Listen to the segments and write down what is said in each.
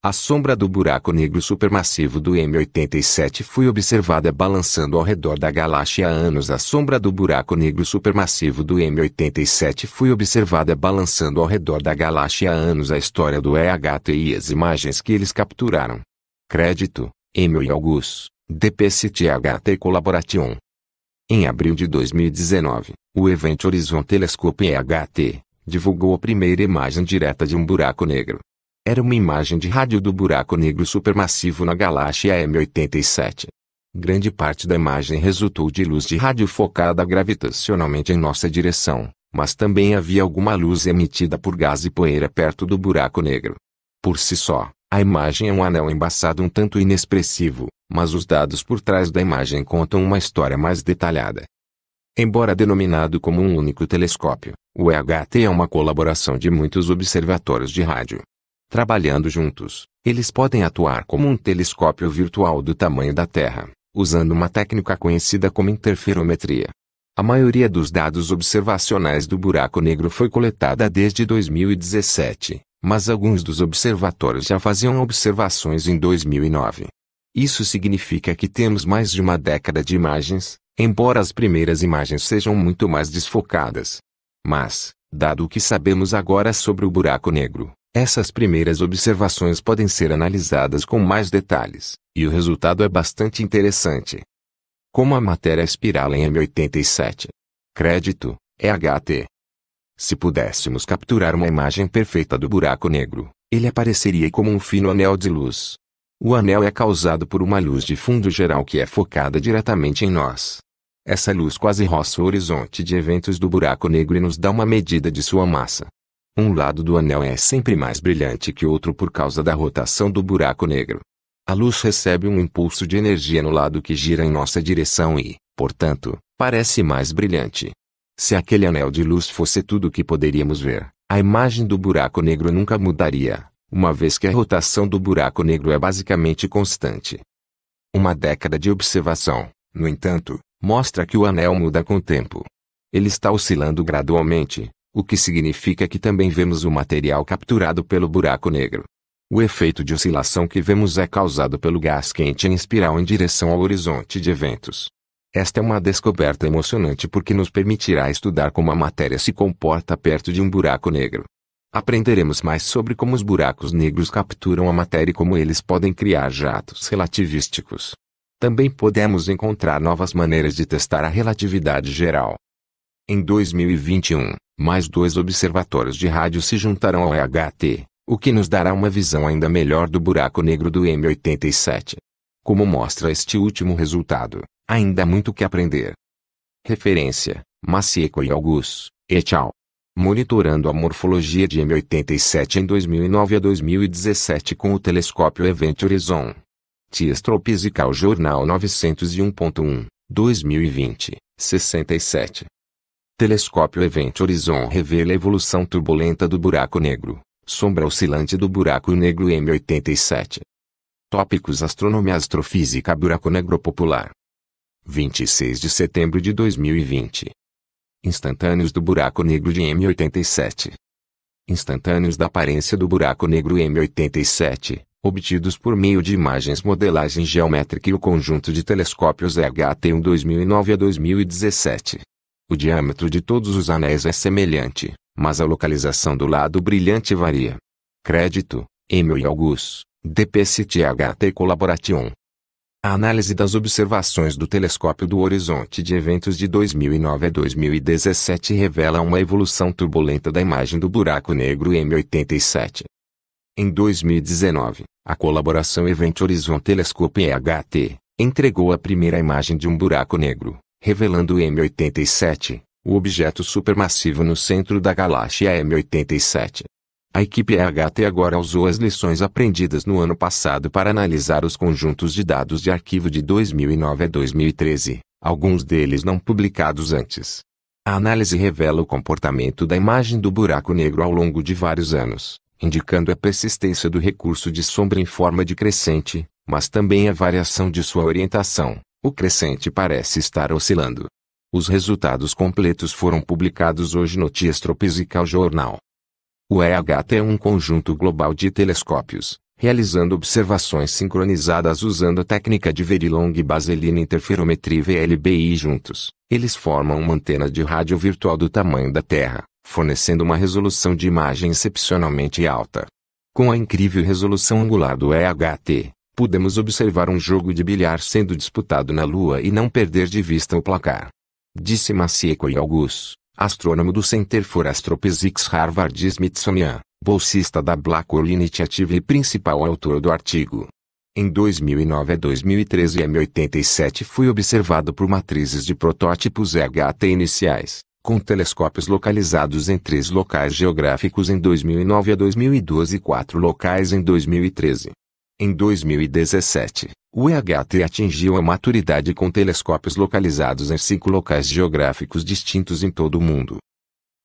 A sombra do buraco negro supermassivo do M87 foi observada balançando ao redor da galáxia há anos. A sombra do buraco negro supermassivo do M87 foi observada balançando ao redor da galáxia há anos. A história do EHT e as imagens que eles capturaram. Crédito: Emil August, DPCTHT Collaboration. Em abril de 2019, o Event Horizon Telescope EHT divulgou a primeira imagem direta de um buraco negro era uma imagem de rádio do buraco negro supermassivo na galáxia M87. Grande parte da imagem resultou de luz de rádio focada gravitacionalmente em nossa direção, mas também havia alguma luz emitida por gás e poeira perto do buraco negro. Por si só, a imagem é um anel embaçado um tanto inexpressivo, mas os dados por trás da imagem contam uma história mais detalhada. Embora denominado como um único telescópio, o EHT é uma colaboração de muitos observatórios de rádio, Trabalhando juntos, eles podem atuar como um telescópio virtual do tamanho da Terra, usando uma técnica conhecida como interferometria. A maioria dos dados observacionais do buraco negro foi coletada desde 2017, mas alguns dos observatórios já faziam observações em 2009. Isso significa que temos mais de uma década de imagens, embora as primeiras imagens sejam muito mais desfocadas. Mas, dado o que sabemos agora sobre o buraco negro, essas primeiras observações podem ser analisadas com mais detalhes, e o resultado é bastante interessante. Como a matéria espiral em M87. Crédito, EHT. Se pudéssemos capturar uma imagem perfeita do buraco negro, ele apareceria como um fino anel de luz. O anel é causado por uma luz de fundo geral que é focada diretamente em nós. Essa luz quase roça o horizonte de eventos do buraco negro e nos dá uma medida de sua massa. Um lado do anel é sempre mais brilhante que o outro por causa da rotação do buraco negro. A luz recebe um impulso de energia no lado que gira em nossa direção e, portanto, parece mais brilhante. Se aquele anel de luz fosse tudo o que poderíamos ver, a imagem do buraco negro nunca mudaria, uma vez que a rotação do buraco negro é basicamente constante. Uma década de observação, no entanto, mostra que o anel muda com o tempo. Ele está oscilando gradualmente, o que significa que também vemos o material capturado pelo buraco negro. O efeito de oscilação que vemos é causado pelo gás quente em espiral em direção ao horizonte de eventos. Esta é uma descoberta emocionante porque nos permitirá estudar como a matéria se comporta perto de um buraco negro. Aprenderemos mais sobre como os buracos negros capturam a matéria e como eles podem criar jatos relativísticos. Também podemos encontrar novas maneiras de testar a relatividade geral. Em 2021, mais dois observatórios de rádio se juntarão ao EHT, o que nos dará uma visão ainda melhor do buraco negro do M87. Como mostra este último resultado, ainda há muito que aprender. Referência: Masieco e Augus, et al. Monitorando a morfologia de M87 em 2009 a 2017 com o telescópio Event Horizon. Tiestro Physical Jornal 901.1, 2020, 67. Telescópio Event Horizon revela a evolução turbulenta do buraco negro, sombra oscilante do buraco negro M87. Tópicos Astronomia Astrofísica Buraco Negro Popular. 26 de setembro de 2020. Instantâneos do buraco negro de M87. Instantâneos da aparência do buraco negro M87, obtidos por meio de imagens modelagem geométrica e o conjunto de telescópios EHT1 2009 a 2017. O diâmetro de todos os anéis é semelhante, mas a localização do lado brilhante varia. Crédito, Emil e August, DPSTHT Collaboration. A análise das observações do telescópio do horizonte de eventos de 2009 a 2017 revela uma evolução turbulenta da imagem do buraco negro M87. Em 2019, a colaboração Event Horizon Telescope EHT entregou a primeira imagem de um buraco negro, revelando M87, o objeto supermassivo no centro da galáxia M87. A equipe EHT agora usou as lições aprendidas no ano passado para analisar os conjuntos de dados de arquivo de 2009 a 2013, alguns deles não publicados antes. A análise revela o comportamento da imagem do buraco negro ao longo de vários anos, indicando a persistência do recurso de sombra em forma de crescente, mas também a variação de sua orientação. O crescente parece estar oscilando. Os resultados completos foram publicados hoje no Tropical Journal. O EHT é um conjunto global de telescópios, realizando observações sincronizadas usando a técnica de Verilong Baseline Interferometria VLBI juntos. Eles formam uma antena de rádio virtual do tamanho da Terra, fornecendo uma resolução de imagem excepcionalmente alta. Com a incrível resolução angular do EHT, pudemos observar um jogo de bilhar sendo disputado na Lua e não perder de vista o placar. Disse Macieco e August, astrônomo do Center for Astrophysics Harvard Smithsonian, bolsista da Black Hole Initiative e principal autor do artigo. Em 2009 a 2013 M87 foi observado por matrizes de protótipos EHT iniciais, com telescópios localizados em três locais geográficos em 2009 a 2012 e quatro locais em 2013. Em 2017, o EHT atingiu a maturidade com telescópios localizados em cinco locais geográficos distintos em todo o mundo.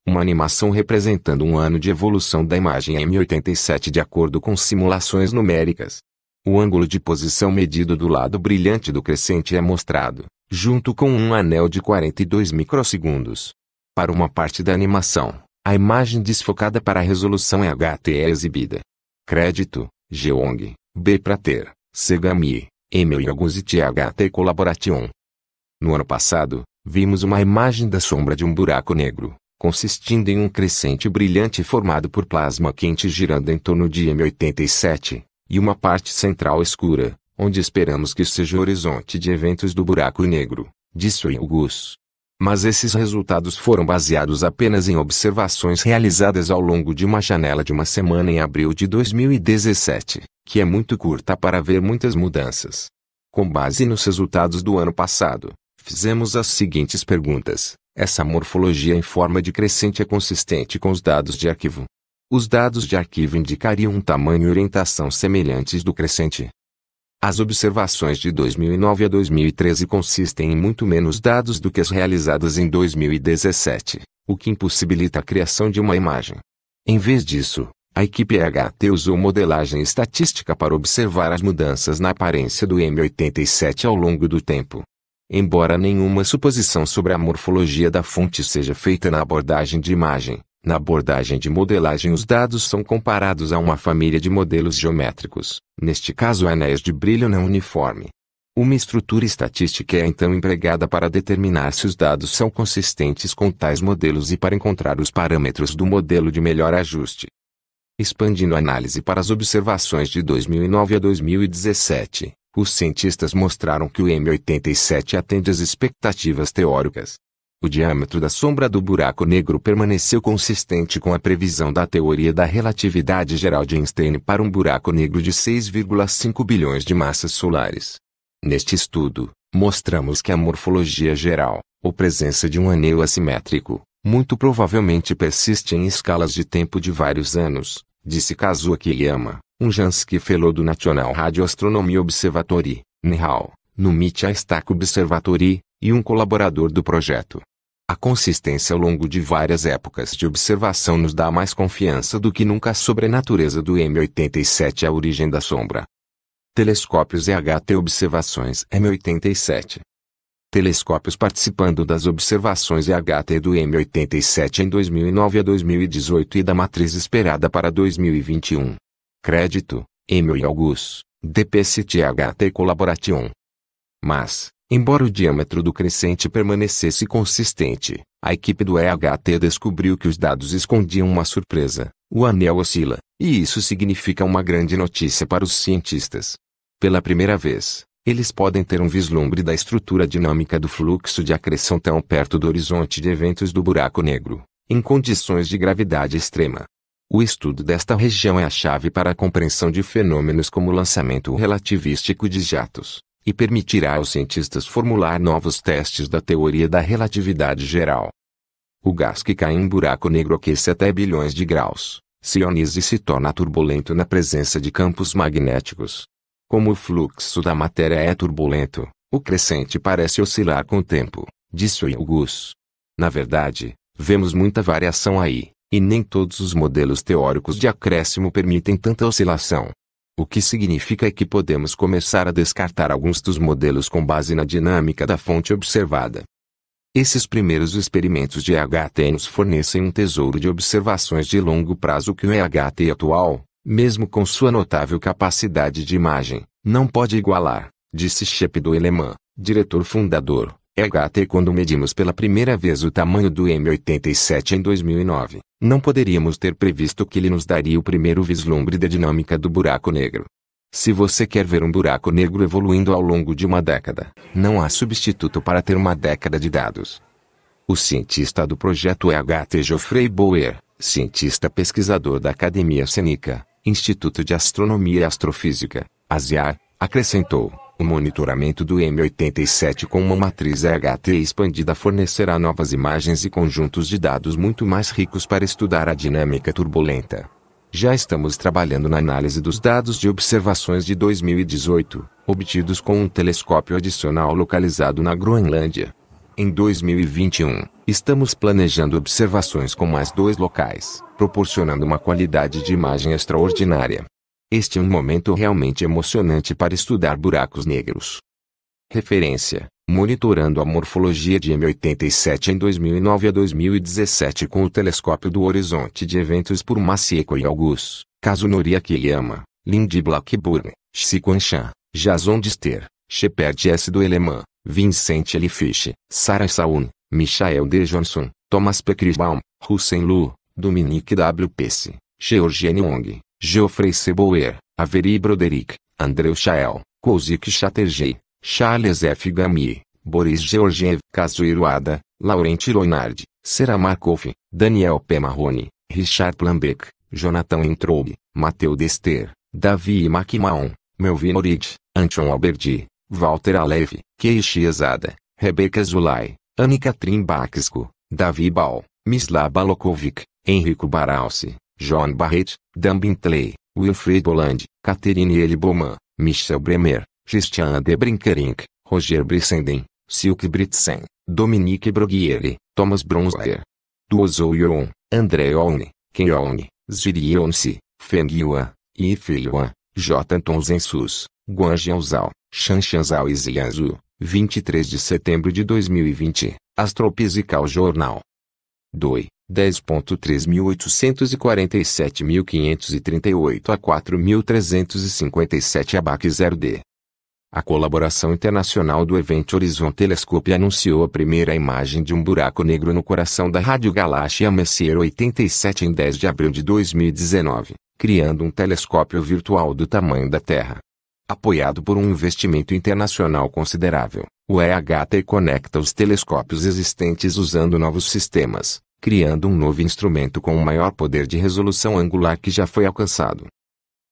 Uma animação representando um ano de evolução da imagem M87 de acordo com simulações numéricas. O ângulo de posição medido do lado brilhante do crescente é mostrado, junto com um anel de 42 microsegundos. Para uma parte da animação, a imagem desfocada para a resolução EHT é exibida. Crédito, Geong. B. Prater, Segami, Emil Yaguziti THT Collaboration. No ano passado, vimos uma imagem da sombra de um buraco negro, consistindo em um crescente brilhante formado por plasma quente girando em torno de M87, e uma parte central escura, onde esperamos que seja o horizonte de eventos do buraco negro, disse Gus mas esses resultados foram baseados apenas em observações realizadas ao longo de uma janela de uma semana em abril de 2017, que é muito curta para ver muitas mudanças. Com base nos resultados do ano passado, fizemos as seguintes perguntas. Essa morfologia em forma de crescente é consistente com os dados de arquivo. Os dados de arquivo indicariam um tamanho e orientação semelhantes do crescente, as observações de 2009 a 2013 consistem em muito menos dados do que as realizadas em 2017, o que impossibilita a criação de uma imagem. Em vez disso, a equipe EHT usou modelagem estatística para observar as mudanças na aparência do M87 ao longo do tempo. Embora nenhuma suposição sobre a morfologia da fonte seja feita na abordagem de imagem, na abordagem de modelagem os dados são comparados a uma família de modelos geométricos, neste caso anéis de brilho não uniforme. Uma estrutura estatística é então empregada para determinar se os dados são consistentes com tais modelos e para encontrar os parâmetros do modelo de melhor ajuste. Expandindo a análise para as observações de 2009 a 2017, os cientistas mostraram que o M87 atende às expectativas teóricas. O diâmetro da sombra do buraco negro permaneceu consistente com a previsão da teoria da relatividade geral de Einstein para um buraco negro de 6,5 bilhões de massas solares. Neste estudo, mostramos que a morfologia geral, ou presença de um anel assimétrico, muito provavelmente persiste em escalas de tempo de vários anos, disse Kazuaki Yama, um Jansky Fellow do National Radioastronomy Observatory, NIHAL, no MIT Stack Observatory, e um colaborador do projeto. A consistência ao longo de várias épocas de observação nos dá mais confiança do que nunca sobre a natureza do M87 a origem da sombra. Telescópios EHT Observações M87 Telescópios participando das observações EHT do M87 em 2009 a 2018 e da matriz esperada para 2021. Crédito, Emil e Augusto, DPCT HT Collaboration. Mas, Embora o diâmetro do crescente permanecesse consistente, a equipe do EHT descobriu que os dados escondiam uma surpresa. O anel oscila, e isso significa uma grande notícia para os cientistas. Pela primeira vez, eles podem ter um vislumbre da estrutura dinâmica do fluxo de acreção tão perto do horizonte de eventos do buraco negro, em condições de gravidade extrema. O estudo desta região é a chave para a compreensão de fenômenos como o lançamento relativístico de jatos, e permitirá aos cientistas formular novos testes da teoria da relatividade geral. O gás que cai em um buraco negro aquece até bilhões de graus, se ioniza e se torna turbulento na presença de campos magnéticos. Como o fluxo da matéria é turbulento, o crescente parece oscilar com o tempo, disse Gus. Na verdade, vemos muita variação aí, e nem todos os modelos teóricos de acréscimo permitem tanta oscilação. O que significa que podemos começar a descartar alguns dos modelos com base na dinâmica da fonte observada. Esses primeiros experimentos de EHT nos fornecem um tesouro de observações de longo prazo que o EHT atual, mesmo com sua notável capacidade de imagem, não pode igualar, disse Shepdoeleman, diretor fundador. HT Quando medimos pela primeira vez o tamanho do M87 em 2009, não poderíamos ter previsto que ele nos daria o primeiro vislumbre da dinâmica do buraco negro. Se você quer ver um buraco negro evoluindo ao longo de uma década, não há substituto para ter uma década de dados. O cientista do projeto é HT Geoffrey Bauer, cientista pesquisador da Academia Cênica, Instituto de Astronomia e Astrofísica, ASIAR, acrescentou. O monitoramento do M87 com uma matriz HT expandida fornecerá novas imagens e conjuntos de dados muito mais ricos para estudar a dinâmica turbulenta. Já estamos trabalhando na análise dos dados de observações de 2018, obtidos com um telescópio adicional localizado na Groenlândia. Em 2021, estamos planejando observações com mais dois locais, proporcionando uma qualidade de imagem extraordinária. Este é um momento realmente emocionante para estudar buracos negros. Referência: Monitorando a morfologia de M87 em 2009 a 2017 com o telescópio do Horizonte de Eventos por Masieco e August, Kazunori Akiyama, Lindy Blackburn, Xikuanshan, Jason Dister, Shepard S. do Eleman, Vincent L. Fish, Sarah Saun, Michael D. Johnson, Thomas P. Crisbaum, Hussein Lu, Dominique W. Pesce, Georgene Ong, Geoffrey Seboer, Avery Broderick, Andrew Chael, Kozik Chatterjee, Charles F. Gami, Boris Georgiev, Kazuhiro Ada, Laurent Loinard, Sera Markov, Daniel P. Marrone, Richard Plambeck, Jonathan Introbe, Matheus Dester, Davi McMahon, Melvin Orid, Anton Alberdi, Walter Alef, Keishi Ezada, Rebeca Zulai, Anne Katrin Davi Bal, Misla Balokovic, Henrico Baralci, John Barrett, Dan Bintley, Wilfred Boland, Catherine L. Bowman, Michel Bremer, Christian de Brinkerink, Roger Brissenden, Silke Britsen, Dominique Broghieri, Thomas Bronzer. Duozou Yoon, André Olne, Ken Olne, Ziri Onsi, Feng Yuan, Yifei Yuan, J. Anton Zensus, Guan Jiaozao, Shan e Zianzu, 23 de setembro de 2020, Astrophysical Jornal. 2. 10.3847.538 a 4.357 ABAC 0D. A colaboração internacional do evento Horizon Telescope anunciou a primeira imagem de um buraco negro no coração da galáxia Messier 87 em 10 de abril de 2019, criando um telescópio virtual do tamanho da Terra. Apoiado por um investimento internacional considerável, o EHT conecta os telescópios existentes usando novos sistemas, criando um novo instrumento com o um maior poder de resolução angular que já foi alcançado.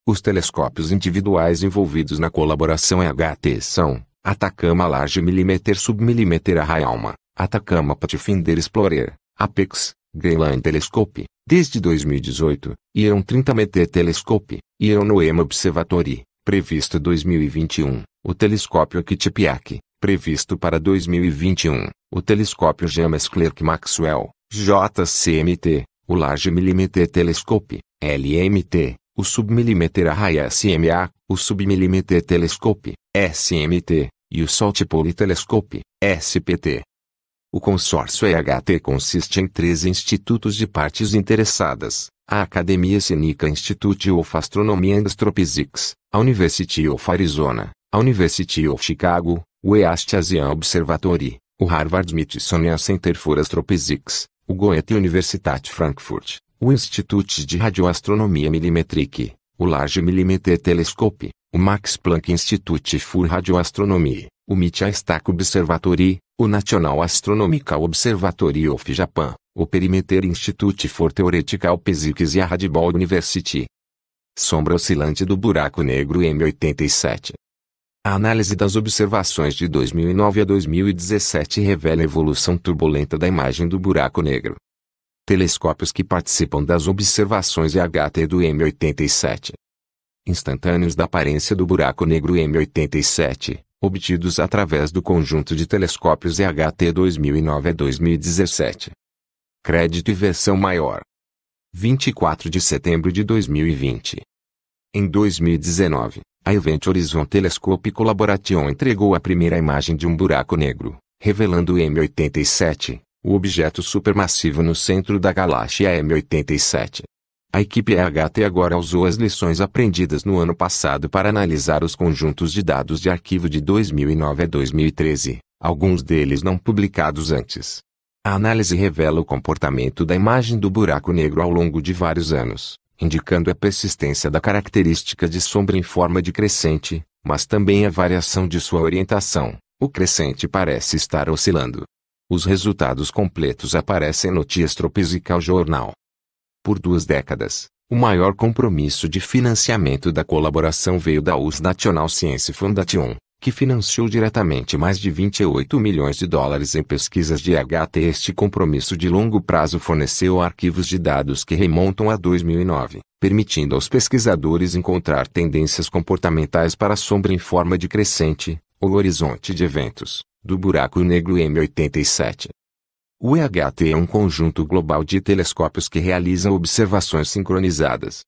Os telescópios individuais envolvidos na colaboração EHT são Atacama Large Millimeter Submillimeter Alma, Atacama Pathfinder Explorer, Apex, Greenland Telescope, desde 2018, Ion 30 meter Telescope, Ion Noema Observatory, previsto 2021, o telescópio Kitipiak, previsto para 2021, o telescópio James Clerk Maxwell, JCMT, o Large Millimeter Telescope, LMT, o Submillimeter Array SMA, o Submillimeter Telescope, SMT, e o Salt Pole Telescope, SPT. O consórcio EHT consiste em três institutos de partes interessadas, a Academia Sinica Institute of Astronomy and Astrophysics, a University of Arizona, a University of Chicago, o EAST Asian Observatory, o Harvard Smithsonian Center for Astrophysics, o Goethe Universität Frankfurt, o Institut de Radioastronomia Millimetrique, o Large Millimeter Telescope, o Max Planck Institut für Radioastronomie, o Mittelstark Observatory, o National Astronomical Observatory of Japan, o Perimeter Institute for Theoretical Physics e a Radboud University. Sombra oscilante do buraco negro M87. A análise das observações de 2009 a 2017 revela a evolução turbulenta da imagem do buraco negro. Telescópios que participam das observações EHT do M87. Instantâneos da aparência do buraco negro M87, obtidos através do conjunto de telescópios EHT 2009 a 2017. Crédito e versão maior. 24 de setembro de 2020. Em 2019, a Event Horizon Telescope Collaboration entregou a primeira imagem de um buraco negro, revelando o M87, o objeto supermassivo no centro da galáxia M87. A equipe EHT agora usou as lições aprendidas no ano passado para analisar os conjuntos de dados de arquivo de 2009 a 2013, alguns deles não publicados antes. A análise revela o comportamento da imagem do buraco negro ao longo de vários anos, indicando a persistência da característica de sombra em forma de crescente, mas também a variação de sua orientação. O crescente parece estar oscilando. Os resultados completos aparecem no Tiestro Tropical Journal. Por duas décadas, o maior compromisso de financiamento da colaboração veio da US National Science Foundation, que financiou diretamente mais de 28 milhões de dólares em pesquisas de HT. Este compromisso de longo prazo forneceu arquivos de dados que remontam a 2009, permitindo aos pesquisadores encontrar tendências comportamentais para a sombra em forma de crescente, ou horizonte de eventos, do buraco negro M87. O EHT é um conjunto global de telescópios que realizam observações sincronizadas.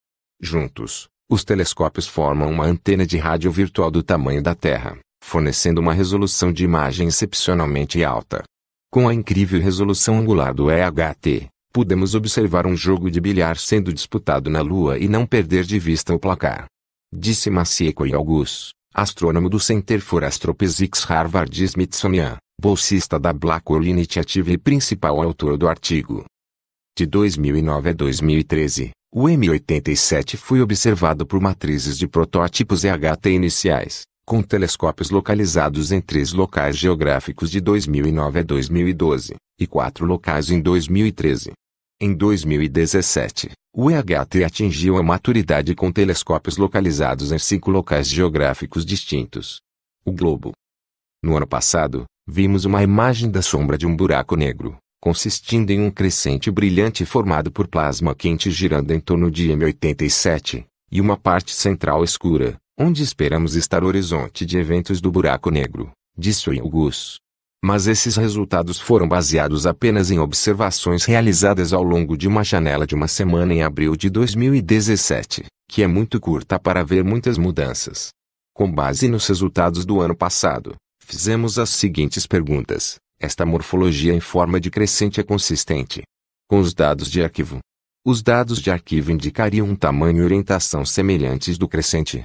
Juntos, os telescópios formam uma antena de rádio virtual do tamanho da Terra, fornecendo uma resolução de imagem excepcionalmente alta. Com a incrível resolução angular do EHT, pudemos observar um jogo de bilhar sendo disputado na Lua e não perder de vista o placar. Disse Macieco e Augus, astrônomo do Center for Astrophysics Harvard Smithsonian, bolsista da Blackwell Initiative e principal autor do artigo. De 2009 a 2013, o M87 foi observado por matrizes de protótipos EHT iniciais, com telescópios localizados em três locais geográficos de 2009 a 2012, e quatro locais em 2013. Em 2017, o EHT atingiu a maturidade com telescópios localizados em cinco locais geográficos distintos. O globo. No ano passado, vimos uma imagem da sombra de um buraco negro, consistindo em um crescente brilhante formado por plasma quente girando em torno de M87, e uma parte central escura, Onde esperamos estar o horizonte de eventos do buraco negro, disse Gus. Mas esses resultados foram baseados apenas em observações realizadas ao longo de uma janela de uma semana em abril de 2017, que é muito curta para ver muitas mudanças. Com base nos resultados do ano passado, fizemos as seguintes perguntas. Esta morfologia em forma de crescente é consistente com os dados de arquivo. Os dados de arquivo indicariam um tamanho e orientação semelhantes do crescente,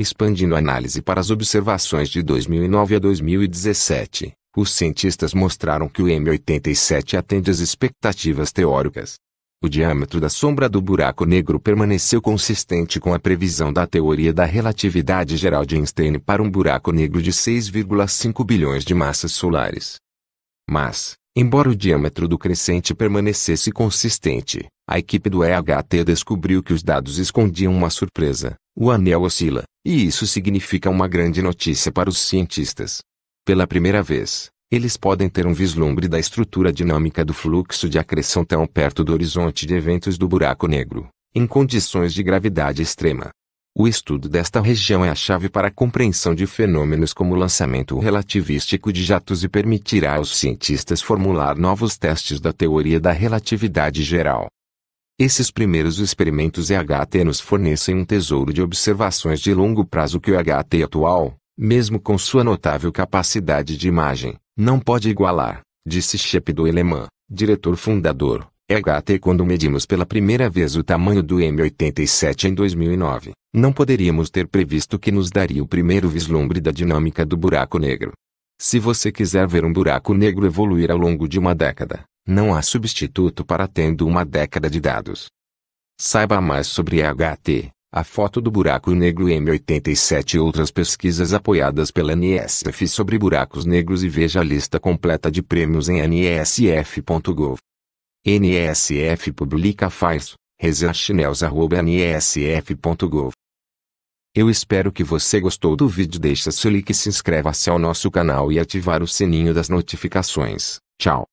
Expandindo a análise para as observações de 2009 a 2017, os cientistas mostraram que o M87 atende às expectativas teóricas. O diâmetro da sombra do buraco negro permaneceu consistente com a previsão da teoria da relatividade geral de Einstein para um buraco negro de 6,5 bilhões de massas solares. Mas, embora o diâmetro do crescente permanecesse consistente, a equipe do EHT descobriu que os dados escondiam uma surpresa. O anel oscila, e isso significa uma grande notícia para os cientistas. Pela primeira vez, eles podem ter um vislumbre da estrutura dinâmica do fluxo de acreção tão perto do horizonte de eventos do buraco negro, em condições de gravidade extrema. O estudo desta região é a chave para a compreensão de fenômenos como o lançamento relativístico de jatos e permitirá aos cientistas formular novos testes da teoria da relatividade geral. Esses primeiros experimentos EHT nos fornecem um tesouro de observações de longo prazo que o EHT atual, mesmo com sua notável capacidade de imagem, não pode igualar, disse Shep Eleman, diretor fundador, EHT quando medimos pela primeira vez o tamanho do M87 em 2009. Não poderíamos ter previsto que nos daria o primeiro vislumbre da dinâmica do buraco negro. Se você quiser ver um buraco negro evoluir ao longo de uma década, não há substituto para tendo uma década de dados. Saiba mais sobre HT, a foto do buraco negro M87 e outras pesquisas apoiadas pela NSF sobre buracos negros e veja a lista completa de prêmios em nsf.gov. NSF publica faz, resachinels.nsf.gov. Eu espero que você gostou do vídeo deixa seu like e se inscreva-se ao nosso canal e ativar o sininho das notificações. Tchau.